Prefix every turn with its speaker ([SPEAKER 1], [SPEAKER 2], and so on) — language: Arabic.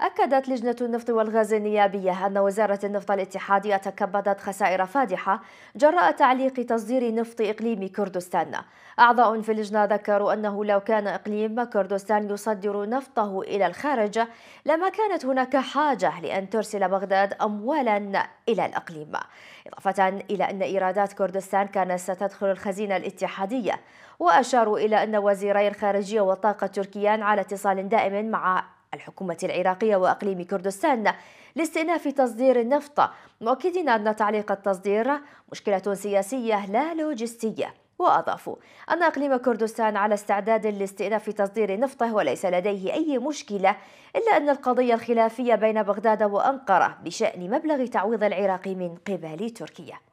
[SPEAKER 1] أكدت لجنة النفط والغاز النيابية أن وزارة النفط الاتحادية تكبدت خسائر فادحة جراء تعليق تصدير نفط إقليم كردستان. أعضاء في اللجنة ذكروا أنه لو كان إقليم كردستان يصدر نفطه إلى الخارج لما كانت هناك حاجة لأن ترسل بغداد أموالا إلى الإقليم. إضافة إلى أن إيرادات كردستان كانت ستدخل الخزينة الاتحادية. وأشاروا إلى أن وزيري الخارجية والطاقة التركيان على اتصال دائم مع الحكومة العراقية وأقليم كردستان لاستئناف تصدير النفط مؤكدين أن تعليق التصدير مشكلة سياسية لا لوجستية وأضافوا أن أقليم كردستان على استعداد لاستئناف تصدير نفطه وليس لديه أي مشكلة إلا أن القضية الخلافية بين بغداد وأنقرة بشأن مبلغ تعويض العراق من قبل تركيا